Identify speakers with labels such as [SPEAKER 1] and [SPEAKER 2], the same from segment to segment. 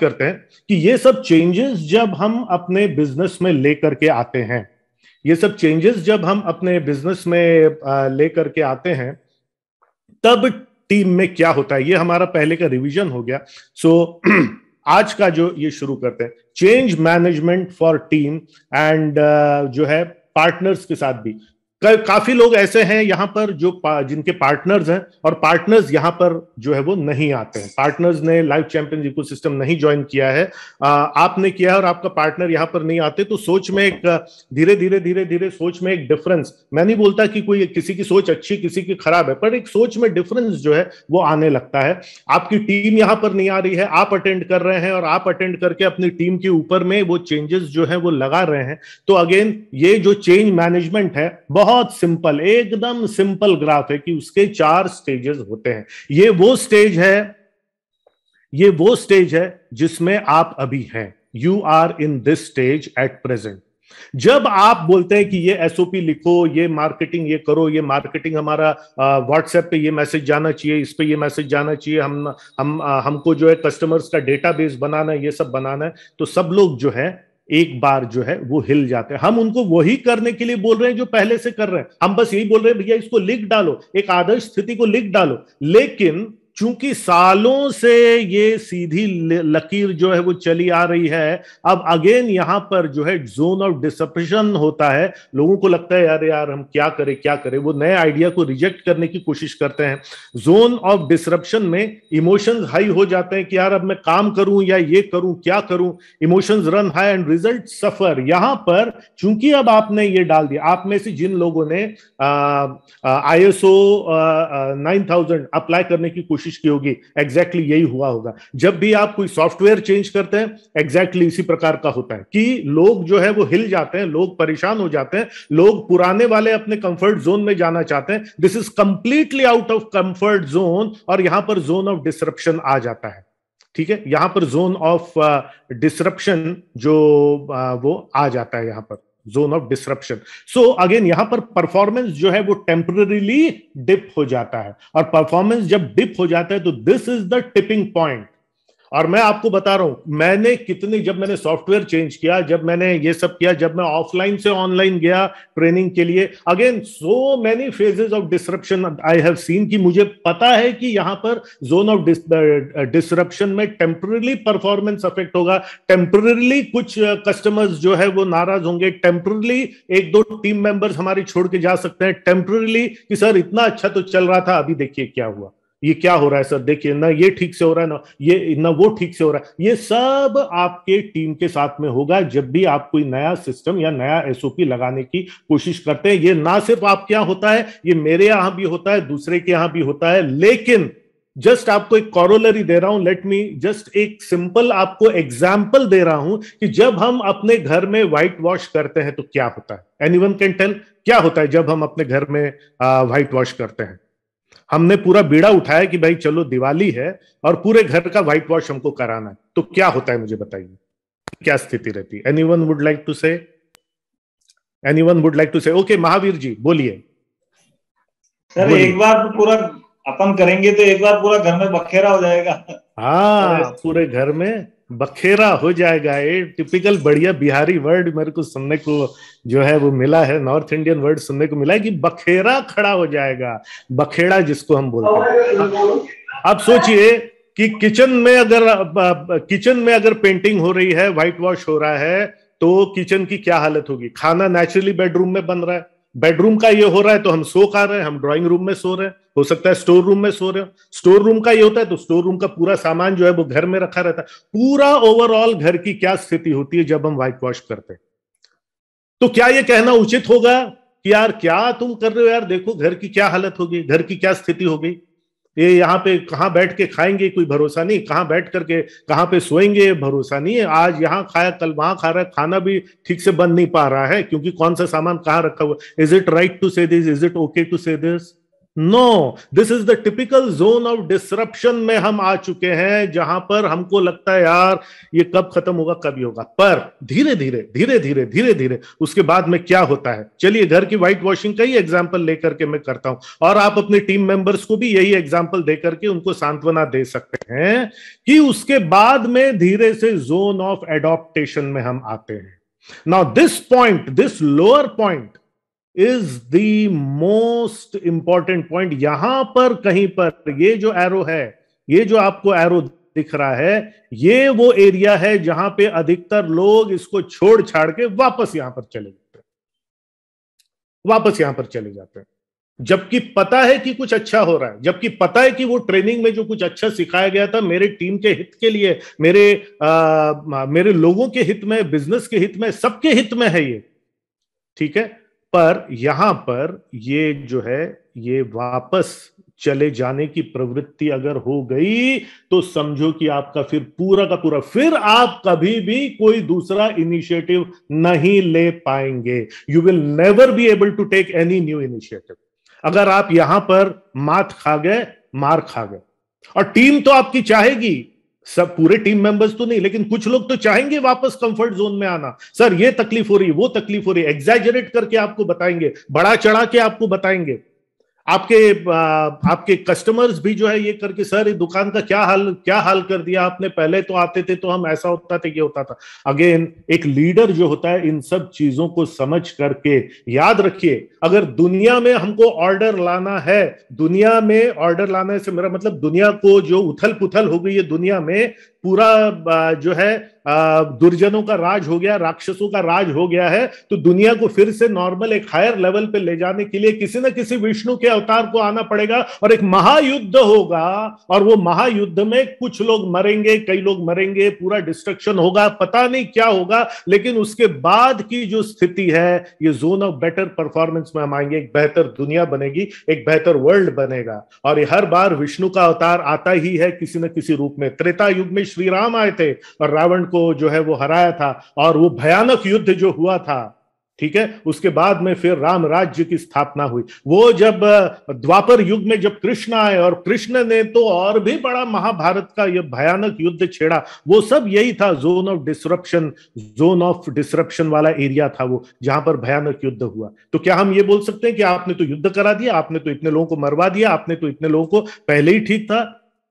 [SPEAKER 1] करते हैं कि ये सब चेंजेस जब हम अपने बिजनेस में लेकर के आते हैं ये सब चेंजेस जब हम अपने बिजनेस में लेकर के आते हैं तब टीम में क्या होता है ये हमारा पहले का रिवीजन हो गया सो so, आज का जो ये शुरू करते हैं change management for team and जो है पार्टनर्स के साथ भी काफी लोग ऐसे हैं यहाँ पर जो पा, जिनके पार्टनर्स हैं और पार्टनर्स यहाँ पर जो है वो नहीं आते हैं पार्टनर्स ने लाइफ इको सिस्टम नहीं ज्वाइन किया है आ, आपने किया है और आपका पार्टनर यहाँ पर नहीं आते तो सोच में एक धीरे धीरे धीरे धीरे सोच में एक डिफरेंस मैं नहीं बोलता कि कोई किसी की सोच अच्छी किसी की खराब है पर एक सोच में डिफरेंस जो है वो आने लगता है आपकी टीम यहाँ पर नहीं आ रही है आप अटेंड कर रहे हैं और आप अटेंड करके अपनी टीम के ऊपर में वो चेंजेस जो है वो लगा रहे हैं तो अगेन ये जो चेंज मैनेजमेंट है बहुत बहुत सिंपल एकदम सिंपल ग्राफ है कि उसके चार स्टेजेस होते हैं ये वो स्टेज है ये वो स्टेज है जिसमें आप अभी हैं you are in this stage at present जब आप बोलते हैं कि ये एसओपी लिखो ये मार्केटिंग ये करो ये मार्केटिंग हमारा व्हाट्सएप पे ये मैसेज जाना चाहिए इस पे ये मैसेज जाना चाहिए हम हम आ, हमको जो है कस्टमर्स का डेटाबेस बनाना है ये सब बनाना है तो सब लोग जो है एक बार जो है वो हिल जाते हैं हम उनको वही करने के लिए बोल रहे हैं जो पहले से कर रहे हैं हम बस यही बोल रहे हैं भैया इसको लिख डालो एक आदर्श स्थिति को लिख डालो लेकिन चूंकि सालों से ये सीधी लकीर जो है वो चली आ रही है अब अगेन यहां पर जो है जोन ऑफ डिसप्रेशन होता है लोगों को लगता है यार यार हम क्या करें क्या करें वो नए आइडिया को रिजेक्ट करने की कोशिश करते हैं जोन ऑफ डिसरप्शन में इमोशंस हाई हो जाते हैं कि यार अब मैं काम करूं या ये करूं क्या करूं emotions run high and result suffer यहां पर चूंकि अब आपने ये डाल दिया आप में से जिन लोगों ने I S O nine thousand apply करने की कोशिश कोशिश की होगी एग्जैक्टली exactly यही हुआ होगा जब भी आप कोई सॉफ्टवेयर चेंज करते हैं एग्जैक्टली exactly इसी प्रकार का होता है कि लोग जो है वो हिल जाते हैं लोग परेशान हो जाते हैं लोग पुराने वाले अपने कंफर्ट जोन में जाना चाहते हैं this is completely out of comfort zone और यहां पर जोन ऑफ डिसरप्शन आ जाता है ठीक है यहां पर जोन ऑफ डिसरप्शन जो आ, uh, वो आ जाता है यहां पर zone of disruption so again यहां पर परफॉर्मेंस जो है वो टेम्पररीली डिप हो जाता है और परफॉर्मेंस जब डिप हो जाता है तो this is the tipping point और मैं आपको बता रहा हूं मैंने कितने जब मैंने सॉफ्टवेयर चेंज किया जब मैंने ये सब किया जब मैं ऑफलाइन से ऑनलाइन गया ट्रेनिंग के लिए again so many phases of disruption I have seen कि मुझे पता है कि यहां पर जोन ऑफ डिसरप्शन में टेम्परली परफॉर्मेंस अफेक्ट होगा टेम्परली कुछ कस्टमर्स uh, जो है वो नाराज होंगे टेम्परली एक दो टीम मेंबर्स हमारी छोड़ के जा सकते हैं टेम्परली कि सर इतना अच्छा तो चल रहा था अभी देखिए क्या हुआ ये क्या हो रहा है सर देखिए ना ये ठीक से हो रहा है ना ये ना वो ठीक से हो रहा है ये सब आपके टीम के साथ में होगा जब भी आप कोई नया सिस्टम या नया एसओपी लगाने की कोशिश करते हैं ये ना सिर्फ आपके यहां होता है ये मेरे यहां भी होता है दूसरे के यहां भी होता है लेकिन जस्ट आपको एक कॉरोलरी दे रहा हूं लेट मी जस्ट एक सिंपल आपको एग्जाम्पल दे रहा हूं कि जब हम अपने घर में व्हाइट वॉश करते हैं तो क्या होता है एनी वन कैन टेल क्या होता है जब हम अपने घर में व्हाइट वॉश करते हैं हमने पूरा बीड़ा उठाया कि भाई चलो दिवाली है और पूरे घर का व्हाइट वॉश हमको कराना है तो क्या होता है मुझे बताइए क्या स्थिति रहती है anyone would like to say anyone would like to say okay Mahavir ji बोलिए सर एक बार तो पूरा अपन करेंगे तो एक बार पूरा घर में बखेरा हो जाएगा हाँ पूरे घर में बखेरा हो जाएगा ये टिपिकल बढ़िया बिहारी वर्ड मेरे को सुनने को जो है वो मिला है नॉर्थ इंडियन वर्ड सुनने को मिला है कि बखेरा खड़ा हो जाएगा बखेड़ा जिसको हम बोलते हैं आप सोचिए कि किचन में अगर किचन में अगर पेंटिंग हो रही है व्हाइट वॉश हो रहा है तो किचन की क्या हालत होगी खाना नेचुरली बेडरूम में बन रहा है बेडरूम का ये हो रहा है तो हम सो खा रहे हैं हम ड्राइंग रूम में सो रहे हैं हो सकता है स्टोर रूम में सो रहे हो स्टोर रूम का ये होता है तो स्टोर रूम का पूरा सामान जो है वो घर में रखा रहता है पूरा ओवरऑल घर की क्या स्थिति होती है जब हम व्हाइट वॉश करते हैं तो क्या ये कहना उचित होगा कि यार क्या तुम कर रहे हो यार देखो घर की क्या हालत होगी घर की क्या स्थिति होगी ये यहाँ पे कहाँ बैठ के खाएंगे कोई भरोसा नहीं कहाँ बैठ करके कहाँ पे सोएंगे भरोसा नहीं है आज यहाँ खाया कल वहां खा रहा है खाना भी ठीक से बन नहीं पा रहा है क्योंकि कौन सा सामान कहाँ रखा हुआ is it right to say this is it okay to say this no this is the typical zone of disruption में हम आ चुके हैं जहां पर हमको लगता है यार ये कब खत्म होगा कब ही होगा पर धीरे धीरे धीरे धीरे धीरे धीरे उसके बाद में क्या होता है चलिए घर की व्हाइट वॉशिंग का ही एग्जाम्पल लेकर के मैं करता हूं और आप अपने टीम मेंबर्स को भी यही एग्जाम्पल देकर के उनको सांत्वना दे सकते हैं कि उसके बाद में धीरे से जोन ऑफ एडोप्टेशन में हम आते हैं now this point this lower point is the most important point यहां पर कहीं पर ये जो एरो है ये जो आपको एरो दिख रहा है ये वो एरिया है जहां पे अधिकतर लोग इसको छोड़ छाड़ के वापस यहां पर चले जाते हैं वापस यहां पर चले जाते हैं जबकि पता है कि कुछ अच्छा हो रहा है जबकि पता है कि वो ट्रेनिंग में जो कुछ अच्छा सिखाया गया था मेरे टीम के हित के लिए मेरे आ, मेरे लोगों के हित में बिजनेस के हित में सबके हित में है ये ठीक है पर यहां पर ये जो है ये वापस चले जाने की प्रवृत्ति अगर हो गई तो समझो कि आपका फिर पूरा का पूरा फिर आप कभी भी कोई दूसरा इनिशिएटिव नहीं ले पाएंगे you will never be able to take any new initiative अगर आप यहां पर मात खा गए मार खा गए और टीम तो आपकी चाहेगी सब पूरे टीम मेंबर्स तो नहीं लेकिन कुछ लोग तो चाहेंगे वापस कंफर्ट जोन में आना सर ये तकलीफ हो रही वो तकलीफ हो रही एग्जैजरेट करके आपको बताएंगे बड़ा चढ़ा के आपको बताएंगे आपके आपके कस्टमर्स भी जो है ये करके सर ये दुकान का क्या हाल क्या हाल कर दिया आपने पहले तो आते थे तो हम ऐसा होता था ये होता था अगेन एक लीडर जो होता है इन सब चीजों को समझ करके याद रखिए अगर दुनिया में हमको ऑर्डर लाना है दुनिया में ऑर्डर लाने से मेरा मतलब दुनिया को जो उथल पुथल हो गई है दुनिया में पूरा जो है दुर्जनों का राज हो गया राक्षसों का राज हो गया है तो दुनिया को फिर से नॉर्मल एक हायर लेवल पे ले जाने के लिए किसी न किसी विष्णु के अवतार को आना पड़ेगा और एक महायुद्ध होगा और वो महायुद्ध में कुछ लोग मरेंगे कई लोग मरेंगे पूरा डिस्ट्रक्शन होगा पता नहीं क्या होगा लेकिन उसके बाद की जो स्थिति है ये जोन ऑफ बेटर परफॉर्मेंस में हम आएंगे एक बेहतर दुनिया बनेगी एक बेहतर वर्ल्ड बनेगा और ये हर बार विष्णु का अवतार आता ही है किसी न किसी रूप में त्रेता युग में श्री राम आए थे और रावण को जो है वो हराया था और वो भयानक युद्ध जो हुआ था ठीक है उसके बाद में फिर राम राज्य की स्थापना हुई वो जब द्वापर युग में जब कृष्ण आए और कृष्ण ने तो और भी बड़ा महाभारत का यह भयानक युद्ध छेड़ा वो सब यही था zone of disruption zone of disruption वाला एरिया था वो जहां पर भयानक युद्ध हुआ तो क्या हम ये बोल सकते हैं कि आपने तो युद्ध करा दिया आपने तो इतने लोगों को मरवा दिया आपने तो इतने लोगों को पहले ही ठीक था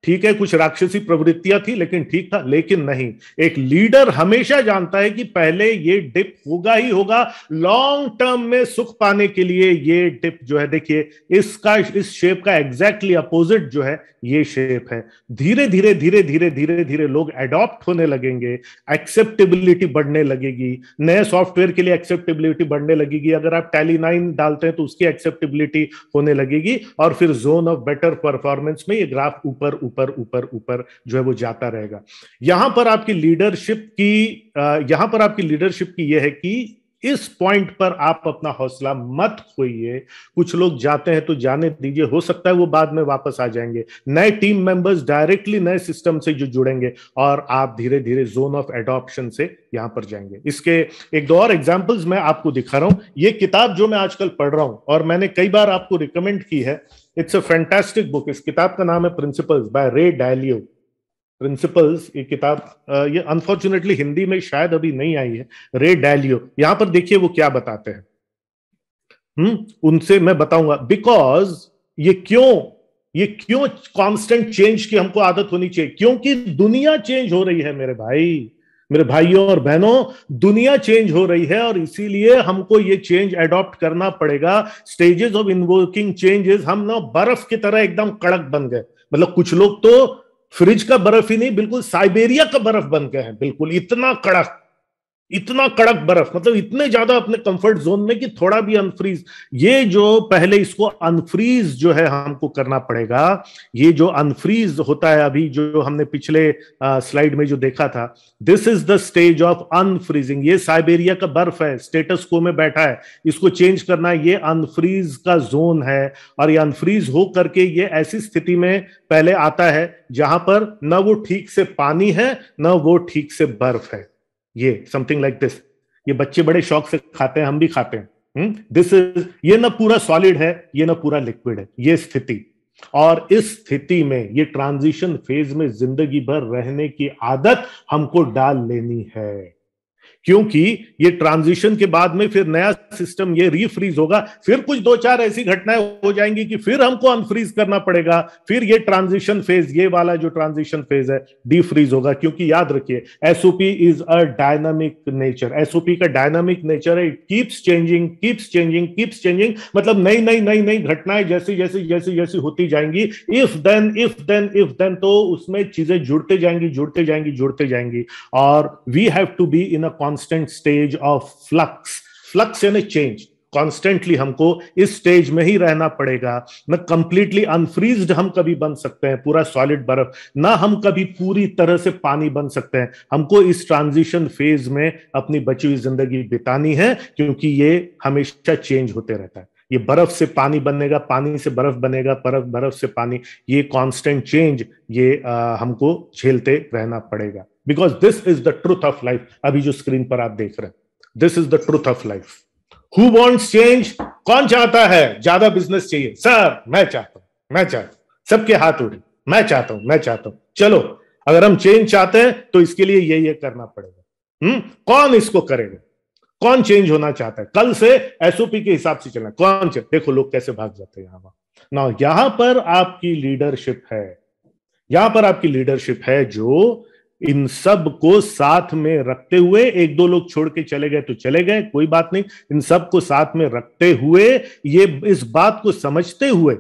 [SPEAKER 1] ठीक है कुछ राक्षसी प्रवृत्तियां थी लेकिन ठीक था लेकिन नहीं एक लीडर हमेशा जानता है कि पहले ये डिप होगा ही होगा लॉन्ग टर्म में सुख पाने के लिए ये डिप जो है देखिए इसका इस शेप का एग्जैक्टली अपोजिट जो है ये शेप है धीरे धीरे धीरे धीरे धीरे धीरे लोग एडॉप्ट होने लगेंगे एक्सेप्टेबिलिटी बढ़ने लगेगी नए सॉफ्टवेयर के लिए एक्सेप्टेबिलिटी बढ़ने लगेगी अगर आप टैली नाइन डालते हैं तो उसकी एक्सेप्टेबिलिटी होने लगेगी और फिर जोन ऑफ बेटर परफॉर्मेंस में ये ग्राफ ऊपर ऊपर ऊपर ऊपर जो है वो जाता रहेगा यहां पर आपकी लीडरशिप की यहां पर आपकी लीडरशिप की यह है कि इस पॉइंट पर आप अपना हौसला मत खोइए कुछ लोग जाते हैं तो जाने दीजिए हो सकता है वो बाद में वापस आ जाएंगे नए टीम मेंबर्स डायरेक्टली नए सिस्टम से जो जुड़ेंगे और आप धीरे धीरे जोन ऑफ एडॉप्शन से यहां पर जाएंगे इसके एक दो और एग्जाम्पल्स मैं आपको दिखा रहा हूं ये किताब जो मैं आजकल पढ़ रहा हूं और मैंने कई बार आपको रिकमेंड की है इट्स अ फैंटास्टिक बुक इस किताब का नाम है प्रिंसिपल्स बाय रे डायलियो प्रिंसिपल्स ये किताब ये अनफॉर्चुनेटली हिंदी में शायद अभी नहीं आई है रे डैलियो यहां पर देखिए वो क्या बताते हैं हम्म उनसे मैं बताऊंगा बिकॉज ये क्यों ये क्यों कांस्टेंट चेंज की हमको आदत होनी चाहिए क्योंकि दुनिया चेंज हो रही है मेरे भाई मेरे भाइयों और बहनों दुनिया चेंज हो रही है और इसीलिए हमको ये चेंज एडॉप्ट करना पड़ेगा स्टेजेस ऑफ इन्वोकिंग चेंजेस हम ना बर्फ की तरह एकदम कड़क बन गए मतलब कुछ लोग तो फ्रिज का बर्फ ही नहीं बिल्कुल साइबेरिया का बर्फ बन गए हैं बिल्कुल इतना कड़क इतना कड़क बर्फ मतलब इतने ज्यादा अपने कंफर्ट जोन में कि थोड़ा भी अनफ्रीज ये जो पहले इसको अनफ्रीज जो है हमको करना पड़ेगा ये जो अनफ्रीज होता है अभी जो हमने पिछले स्लाइड में जो देखा था this is the stage of unfreezing ये साइबेरिया का बर्फ है स्टेटस को में बैठा है इसको चेंज करना ये अनफ्रीज का जोन है और ये अनफ्रीज हो करके ये ऐसी स्थिति में पहले आता है जहां पर न वो ठीक से पानी है न वो ठीक से बर्फ है ये समथिंग लाइक दिस ये बच्चे बड़े शौक से खाते हैं हम भी खाते हैं दिस हम्म? इज ये ना पूरा सॉलिड है ये ना पूरा लिक्विड है ये स्थिति और इस स्थिति में ये ट्रांजिशन फेज में जिंदगी भर रहने की आदत हमको डाल लेनी है क्योंकि ये ट्रांजिशन के बाद में फिर नया सिस्टम ये रीफ्रीज होगा फिर कुछ दो चार ऐसी घटनाएं हो जाएंगी कि फिर हमको अनफ्रीज करना पड़ेगा फिर ये ट्रांजिशन फेज ये वाला जो ट्रांजिशन फेज है डीफ्रीज होगा क्योंकि याद रखिए SOP is a dynamic nature SOP का डायनामिक नेचर है it keeps changing keeps changing keeps changing मतलब नई नई नई नई घटनाएं जैसी जैसी जैसी जैसी होती जाएंगी if then if then if then तो उसमें चीजें जुड़ते जाएंगी जुड़ते जाएंगी जुड़ते जाएंगी और we have to be in a constant stage of flux flux यानी चेंज कॉन्स्टेंटली हमको इस स्टेज में ही रहना पड़ेगा न कंप्लीटली अनफ्रीज हम कभी बन सकते हैं पूरा सॉलिड बर्फ ना हम कभी पूरी तरह से पानी बन सकते हैं हमको इस ट्रांजिशन फेज में अपनी बची हुई जिंदगी बितानी है क्योंकि ये हमेशा चेंज होते रहता है ये बर्फ से पानी बनेगा पानी से बर्फ बनेगा बर्फ बर्फ से पानी ये कांस्टेंट चेंज ये आ, हमको झेलते रहना पड़ेगा because this is the truth of life अभी जो स्क्रीन पर आप देख रहे हैं this is the truth of life who wants change कौन चाहता है ज्यादा बिजनेस चाहिए सर मैं चाहता हूं मैं चाहता हूं सबके हाथ उठे मैं चाहता हूं मैं चाहता हूं चलो अगर हम चेंज चाहते हैं तो इसके लिए ये ये करना पड़ेगा हम्म कौन इसको करेगा कौन चेंज होना चाहता है कल से एसओपी के हिसाब से चलना कौन चेंज देखो लोग कैसे भाग जाते हैं यहां ना यहां पर आपकी लीडरशिप है यहां पर आपकी लीडरशिप है जो इन सब को साथ में रखते हुए एक दो लोग छोड़ के चले गए तो चले गए कोई बात नहीं इन सब को साथ में रखते हुए ये इस बात को समझते हुए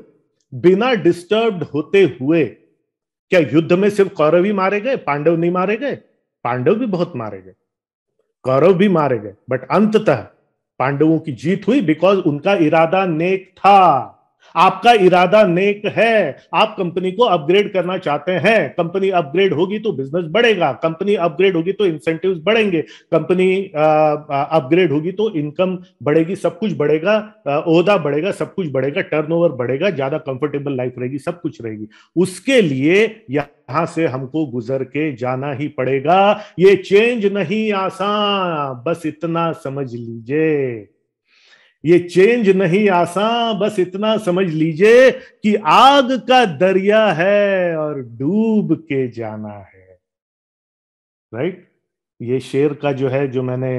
[SPEAKER 1] बिना डिस्टर्ब होते हुए क्या युद्ध में सिर्फ कौरव ही मारे गए पांडव नहीं मारे गए पांडव भी बहुत मारे गए कौरव भी मारे गए बट अंततः पांडवों की जीत हुई बिकॉज उनका इरादा नेक था आपका इरादा नेक है आप कंपनी को अपग्रेड करना चाहते हैं कंपनी अपग्रेड होगी तो बिजनेस बढ़ेगा कंपनी अपग्रेड होगी तो इंसेंटिव बढ़ेंगे कंपनी अपग्रेड होगी तो इनकम बढ़ेगी सब कुछ बढ़ेगा ओहदा बढ़ेगा सब कुछ बढ़ेगा टर्नओवर बढ़ेगा ज्यादा कंफर्टेबल लाइफ रहेगी सब कुछ रहेगी उसके लिए यहां से हमको गुजर के जाना ही पड़ेगा ये चेंज नहीं आसान बस इतना समझ लीजिए ये चेंज नहीं आसान बस इतना समझ लीजिए कि आग का दरिया है और डूब के जाना है राइट ये शेर का जो है जो मैंने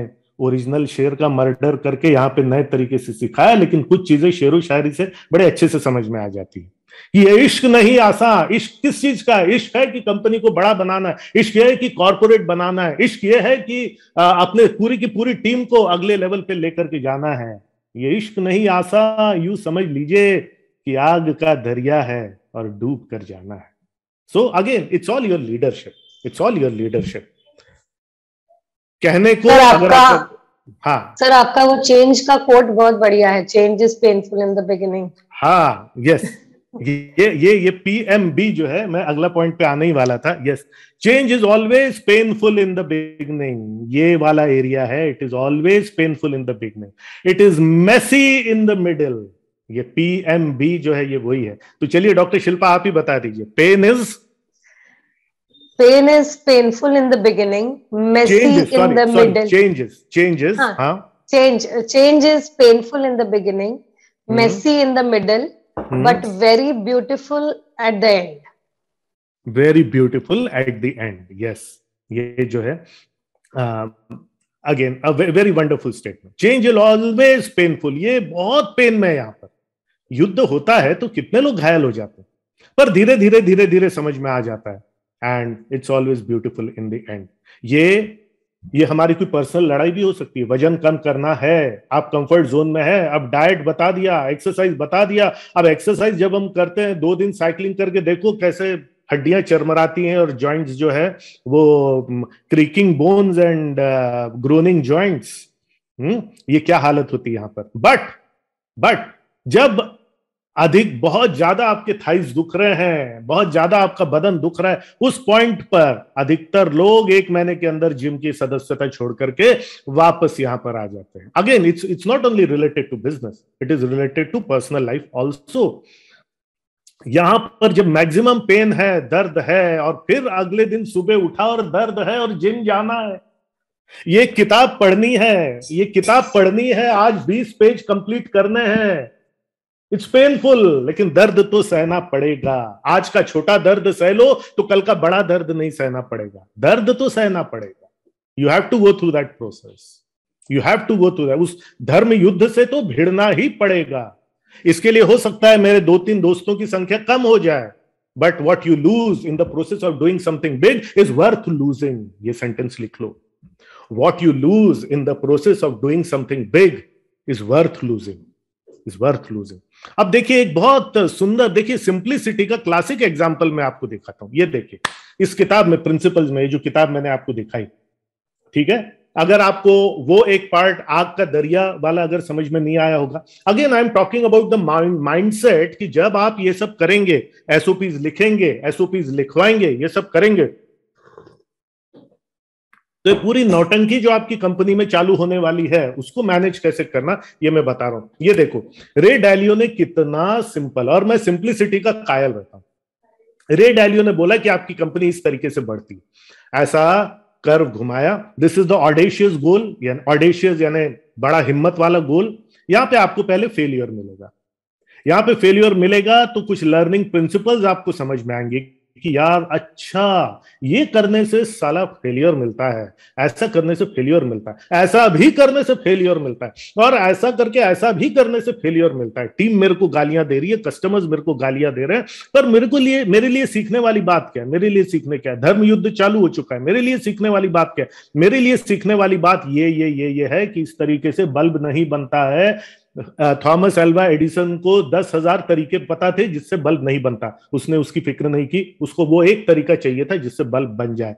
[SPEAKER 1] ओरिजिनल शेर का मर्डर करके यहां पे नए तरीके से सिखाया लेकिन कुछ चीजें शेर शायरी से बड़े अच्छे से समझ में आ जाती है कि ये इश्क नहीं आसा इश्क किस चीज का है इश्क है कि कंपनी को बड़ा बनाना है इश्क यह है कि कॉरपोरेट बनाना है इश्क यह है कि अपने पूरी की पूरी टीम को अगले लेवल पे लेकर के जाना है ये इश्क नहीं आशा यू समझ लीजिए कि आग का दरिया है और डूब कर जाना है so again it's all your leadership it's all your leadership कहने को सर आपका आप, हाँ सर आपका वो चेंज का कोट बहुत बढ़िया है change is painful in the beginning हाँ यस ये ये ये पीएमबी जो है मैं अगला पॉइंट पे आने ही वाला था yes change is always painful in the beginning ये वाला एरिया है it is always painful in the beginning it is messy in the middle ये पीएमबी जो है ये वही है तो चलिए डॉक्टर शिल्पा आप ही बता दीजिए pain is pain is painful in the beginning messy changes changes हाँ change change is painful in the beginning messy in the middle but very beautiful at the end very beautiful at the end yes ये जो है again a very wonderful statement change is always painful ये बहुत pen में है यहाँ पर युद्ध होता है तो कितने लोग घायल हो जाते हैं पर धीरे धीरे धीरे धीरे समझ में आ जाता है and it's always beautiful in the end ये ये हमारी कोई पर्सनल लड़ाई भी हो सकती है वजन कम करना है आप कंफर्ट जोन में है अब डाइट बता दिया एक्सरसाइज बता दिया अब एक्सरसाइज जब हम करते हैं दो दिन साइकिलिंग करके देखो कैसे हड्डियां चरमराती हैं और जॉइंट्स जो है वो creaking bones and groaning joints ये क्या हालत होती है यहां पर बट बट जब अधिक बहुत ज्यादा आपके थाइस दुख रहे हैं बहुत ज्यादा आपका बदन दुख रहा है उस पॉइंट पर अधिकतर लोग एक महीने के अंदर जिम की सदस्यता छोड़ करके वापस यहां पर आ जाते हैं again it's it's not only related to business it is related to personal life also यहां पर जब मैक्सिमम पेन है दर्द है और फिर अगले दिन सुबह उठा और दर्द है और जिम जाना है ये किताब पढ़नी है ये किताब पढ़नी है आज 20 पेज कंप्लीट करने हैं इट्स पेनफुल लेकिन दर्द तो सहना पड़ेगा आज का छोटा दर्द सह लो तो कल का बड़ा दर्द नहीं सहना पड़ेगा दर्द तो सहना पड़ेगा you have to go through that process you have to go through that उस धर्म युद्ध से तो भिड़ना ही पड़ेगा इसके लिए हो सकता है मेरे दो तीन दोस्तों की संख्या कम हो जाए but what you lose in the process of doing something big is worth losing ये सेंटेंस लिख लो what you lose in the process of doing something big is worth losing is worth losing अब देखिए एक बहुत सुंदर देखिए simplicity का क्लासिक एग्जाम्पल मैं आपको दिखाता हूं ये देखिए इस किताब में प्रिंसिपल में जो किताब मैंने आपको दिखाई ठीक है अगर आपको वो एक पार्ट आग का दरिया वाला अगर समझ में नहीं आया होगा again I am talking about the mindset कि जब आप ये सब करेंगे एसओपीज लिखेंगे एसओपीज लिखवाएंगे ये सब करेंगे तो पूरी नौटंकी जो आपकी कंपनी में चालू होने वाली है उसको मैनेज कैसे करना ये मैं बता रहा हूं ये देखो रे डैलियो ने कितना सिंपल और मैं सिंप्लिसिटी का कायल रहता हूं रे डैलियो ने बोला कि आपकी कंपनी इस तरीके से बढ़ती ऐसा कर्व घुमाया this is the audacious goal audacious यानी बड़ा हिम्मत वाला गोल यहां पे आपको पहले फेलियर मिलेगा यहां पे फेलियर मिलेगा तो कुछ लर्निंग प्रिंसिपल्स आपको समझ में आएंगे कि यार अच्छा ये करने से साला फेलियर मिलता है ऐसा करने से फेलियर मिलता है ऐसा भी करने से फेलियर मिलता है और ऐसा करके ऐसा भी करने से फेलियर मिलता है टीम मेरे को गालियां दे रही है कस्टमर्स मेरे को गालियां दे रहे हैं पर मेरे को लिए मेरे लिए सीखने वाली बात क्या है मेरे लिए सीखने क्या है धर्म युद्ध चालू हो चुका है मेरे लिए सीखने वाली बात क्या है मेरे लिए सीखने वाली बात ये ये ये ये है कि इस तरीके से बल्ब नहीं बनता है थॉमस एल्वा एडिसन को दस हजार तरीके पता थे जिससे बल्ब नहीं बनता उसने उसकी फिक्र नहीं की उसको वो एक तरीका चाहिए था जिससे बल्ब बन जाए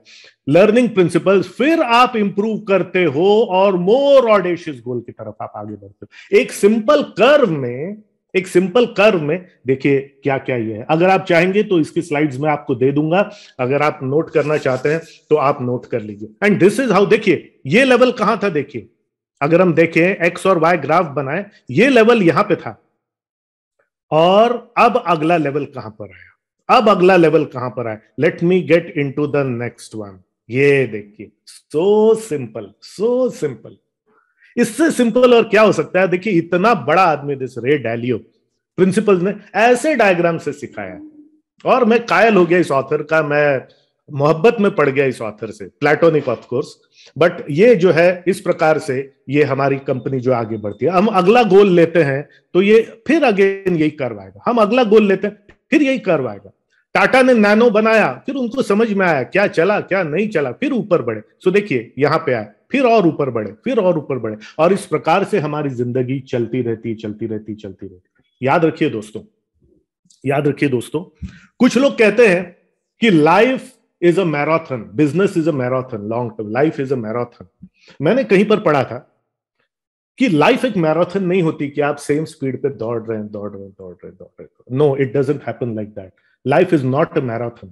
[SPEAKER 1] लर्निंग प्रिंसिपल फिर आप इंप्रूव करते हो और मोर ऑडेशियस गोल की तरफ आप आगे बढ़ते हो एक सिंपल कर्व में एक सिंपल कर्व में देखिए क्या क्या ये है अगर आप चाहेंगे तो इसकी स्लाइड्स में आपको दे दूंगा अगर आप नोट करना चाहते हैं तो आप नोट कर लीजिए एंड दिस इज हाउ देखिए ये लेवल कहां था देखिए अगर हम देखें एक्स और वाई ग्राफ बनाए ये लेवल यहां पे था और अब अगला लेवल कहां पर आया अब अगला लेवल कहां पर आया let me get into the next one ये देखिए सो सिंपल सो सिंपल इससे सिंपल और क्या हो सकता है देखिए इतना बड़ा आदमी दिस रे डैलियो प्रिंसिपल ने ऐसे डायग्राम से सिखाया और मैं कायल हो गया इस ऑथर का मैं मोहब्बत में पड़ गया इस ऑथर से प्लेटोनिक ऑफ कोर्स बट ये जो है इस प्रकार से ये हमारी कंपनी जो आगे बढ़ती है हम अगला गोल लेते हैं तो ये फिर अगेन यही करवाएगा हम अगला गोल लेते हैं फिर यही करवाएगा टाटा ने नैनो बनाया फिर उनको समझ में आया क्या चला क्या नहीं चला फिर ऊपर बढ़े सो देखिए यहां पे आए फिर और ऊपर बढ़े फिर और ऊपर बढ़े और इस प्रकार से हमारी जिंदगी चलती रहती चलती रहती चलती रहती याद रखिए दोस्तों याद रखिए दोस्तों कुछ लोग कहते हैं कि life is a marathon business is a marathon long term life is a marathon मैंने कहीं पर पढ़ा था कि लाइफ एक मैराथन नहीं होती कि आप सेम स्पीड पे दौड़ रहे हैं दौड़ रहे हैं दौड़ रहे हैं दौड़ रहे हैं no it doesn't happen like that life is not a marathon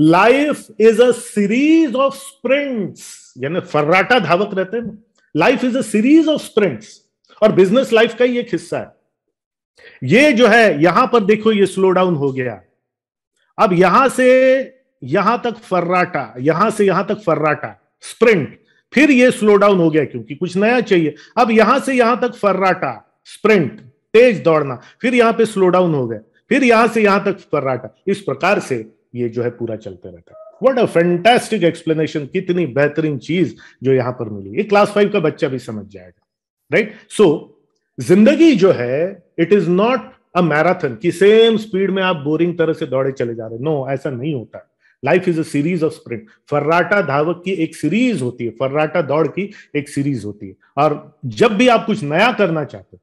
[SPEAKER 1] life is a series of sprints यानी फर्राटा धावक रहते हैं life is a series of sprints और बिजनेस लाइफ का ही एक हिस्सा है ये जो है यहां पर देखो ये स्लो डाउन हो गया अब यहां से यहां तक फर्राटा यहां से यहां तक फर्राटा स्प्रिंट फिर ये स्लो डाउन हो गया क्योंकि कुछ नया चाहिए अब यहां से यहां तक फर्राटा स्प्रिंट तेज दौड़ना फिर यहां पे स्लो डाउन हो गया फिर यहां से यहां तक फर्राटा इस प्रकार से ये जो है पूरा चलते रहता है वट अ फैंटेस्टिक एक्सप्लेनेशन कितनी बेहतरीन चीज जो यहां पर मिली ये क्लास फाइव का बच्चा भी समझ जाएगा राइट सो so, जिंदगी जो है it is not a marathon की सेम स्पीड में आप बोरिंग तरह से दौड़े चले जा रहे नो no, ऐसा नहीं होता है life is a series of sprint फर्राटा धावक की एक सीरीज होती है फर्राटा दौड़ की एक सीरीज होती है और जब भी आप कुछ नया करना चाहते हो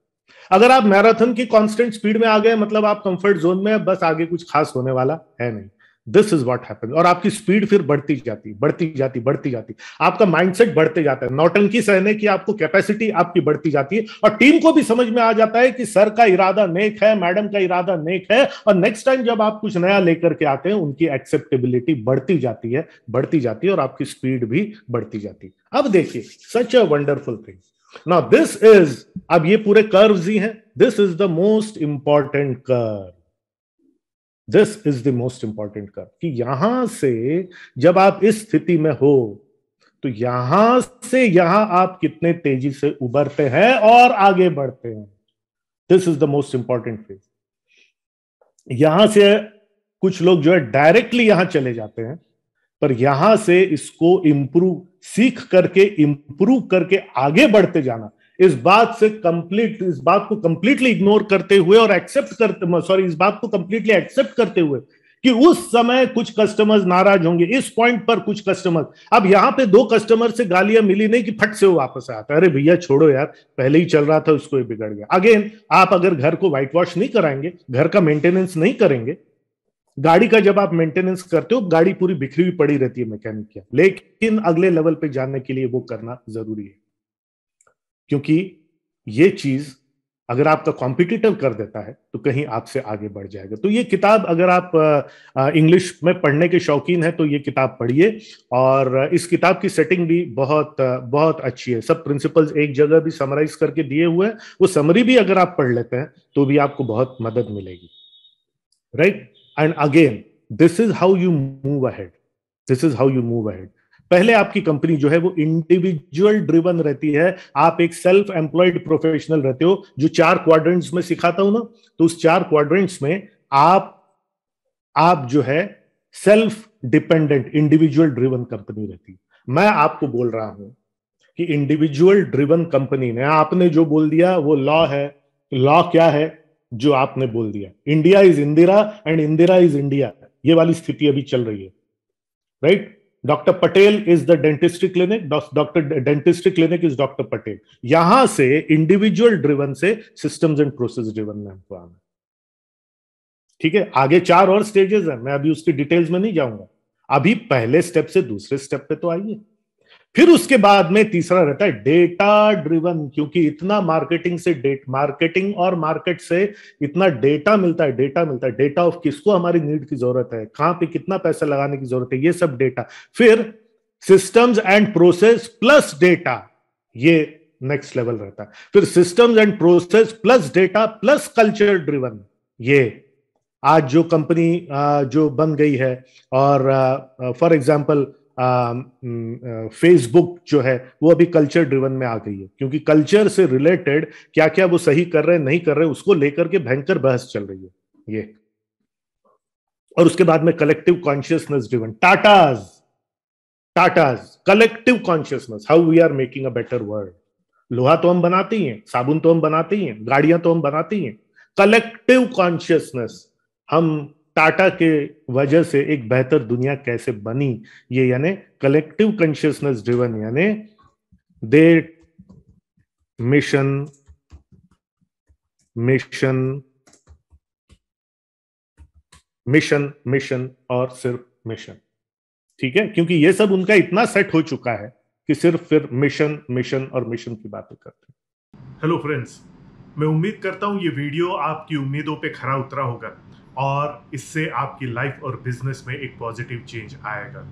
[SPEAKER 1] अगर आप मैराथन की कांस्टेंट स्पीड में आ गए मतलब आप कंफर्ट जोन में बस आगे कुछ खास होने वाला है नहीं दिस इज वॉट हैपन और आपकी स्पीड फिर बढ़ती जाती बढ़ती जाती बढ़ती जाती आपका माइंडसेट बढ़ते जाता है नौटंकी सहने की आपको कैपेसिटी आपकी बढ़ती जाती है और टीम को भी समझ में आ जाता है कि सर का इरादा नेक है मैडम का इरादा नेक है और नेक्स्ट टाइम जब आप कुछ नया लेकर के आते हैं उनकी एक्सेप्टेबिलिटी बढ़ती जाती है बढ़ती जाती है और आपकी स्पीड भी बढ़ती जाती है अब देखिए such a wonderful thing now this is अब ये पूरे कर्व ही हैं this is the most important curve this is the most important curve कि यहां से जब आप इस स्थिति में हो तो यहां से यहां आप कितने तेजी से उभरते हैं और आगे बढ़ते हैं this is the most important phase यहां से कुछ लोग जो है डायरेक्टली यहां चले जाते हैं पर यहां से इसको इंप्रूव सीख करके इंप्रूव करके आगे बढ़ते जाना इस बात से कंप्लीट इस बात को कंप्लीटली इग्नोर करते हुए और एक्सेप्ट करते सॉरी इस बात को कंप्लीटली एक्सेप्ट करते हुए कि उस समय कुछ कस्टमर्स नाराज होंगे इस पॉइंट पर कुछ कस्टमर अब यहां पे दो कस्टमर से गालियां मिली नहीं कि फट से वो वापस आता अरे भैया छोड़ो यार पहले ही चल रहा था उसको ही बिगड़ गया अगेन आप अगर घर को व्हाइट वॉश नहीं कराएंगे घर का मेंटेनेंस नहीं करेंगे गाड़ी का जब आप मेंटेनेंस करते हो गाड़ी पूरी बिखरी हुई पड़ी रहती है मैकेनिक लेकिन अगले लेवल पे जाने के लिए वो करना जरूरी है क्योंकि ये चीज अगर आपका कॉम्पिटिटर कर देता है तो कहीं आपसे आगे बढ़ जाएगा तो ये किताब अगर आप इंग्लिश में पढ़ने के शौकीन हैं तो ये किताब पढ़िए और इस किताब की सेटिंग भी बहुत बहुत अच्छी है सब प्रिंसिपल्स एक जगह भी समराइज करके दिए हुए हैं वो समरी भी अगर आप पढ़ लेते हैं तो भी आपको बहुत मदद मिलेगी right and again this is how you move ahead this is how you move ahead पहले आपकी कंपनी जो है वो इंडिविजुअल ड्रिवन रहती है आप एक सेल्फ एम्प्लॉयड प्रोफेशनल रहते हो जो चार क्वाड्रेंट्स में सिखाता हूं ना तो उस चार क्वाड्रेंट्स में आप आप जो है self dependent individual driven company रहती है मैं आपको बोल रहा हूं कि इंडिविजुअल ड्रिवन कंपनी ने आपने जो बोल दिया वो लॉ है लॉ क्या है जो आपने बोल दिया India is Indira and Indira is India ये वाली स्थिति अभी चल रही है right right? Doctor Patel is the dentistry clinic doctor dentistry clinic is doctor Patel यहां से इंडिविजुअल ड्रिवन से सिस्टम्स एंड प्रोसेस ड्रिवन में हमको आना ठीक है आगे चार और स्टेजेस हैं मैं अभी उसकी डिटेल्स में नहीं जाऊंगा अभी पहले स्टेप से दूसरे स्टेप पे तो आइए फिर उसके बाद में तीसरा रहता है डेटा ड्रिवन क्योंकि इतना मार्केटिंग से डेट मार्केटिंग और मार्केट से इतना डेटा मिलता है डेटा मिलता है डेटा ऑफ किसको हमारी नीड की जरूरत है कहां पे कितना पैसा लगाने की जरूरत है ये सब डेटा फिर systems and process plus data ये नेक्स्ट लेवल रहता है फिर systems and process plus data plus culture driven ये आज जो कंपनी जो बन गई है और फॉर एग्जाम्पल फेसबुक जो है वो अभी कल्चर ड्रिवन में आ गई है क्योंकि कल्चर से रिलेटेड क्या क्या वो सही कर रहे हैं नहीं कर रहे उसको लेकर के भयंकर बहस चल रही है ये और उसके बाद में collective consciousness driven Tatas Tatas collective consciousness how we are making a better world लोहा तो हम बनाते ही हैं साबुन तो हम बनाते ही हैं गाड़ियां तो हम बनाते ही हैं कलेक्टिव कॉन्शियसनेस हम टाटा के वजह से एक बेहतर दुनिया कैसे बनी ये यानी कलेक्टिव कॉन्शियसनेस ड्रिवन यानी the mission mission mission mission और सिर्फ मिशन ठीक है क्योंकि ये सब उनका इतना सेट हो चुका है कि सिर्फ फिर मिशन मिशन और मिशन की बातें करते हैं हेलो फ्रेंड्स मैं उम्मीद करता हूं ये वीडियो आपकी उम्मीदों पे खरा उतरा होगा और इससे आपकी लाइफ और बिजनेस में एक पॉजिटिव चेंज आएगा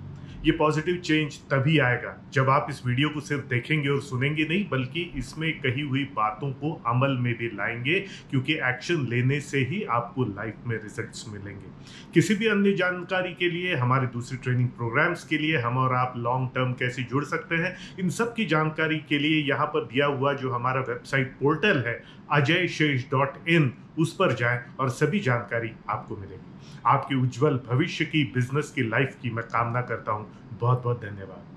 [SPEAKER 1] ये पॉजिटिव चेंज तभी आएगा जब आप इस वीडियो को सिर्फ देखेंगे और सुनेंगे नहीं बल्कि इसमें कही हुई बातों को अमल में भी लाएंगे क्योंकि एक्शन लेने से ही आपको लाइफ में रिजल्ट्स मिलेंगे किसी भी अन्य जानकारी के लिए हमारे दूसरे ट्रेनिंग प्रोग्राम्स के लिए हम और आप लॉन्ग टर्म कैसे जुड़ सकते हैं इन सब की जानकारी के लिए यहाँ पर दिया हुआ जो हमारा वेबसाइट पोर्टल है अजय शेष डॉट इन उस पर जाएं और सभी जानकारी आपको मिलेगी आपके उज्जवल भविष्य की बिजनेस की लाइफ की मैं कामना करता हूं बहुत बहुत धन्यवाद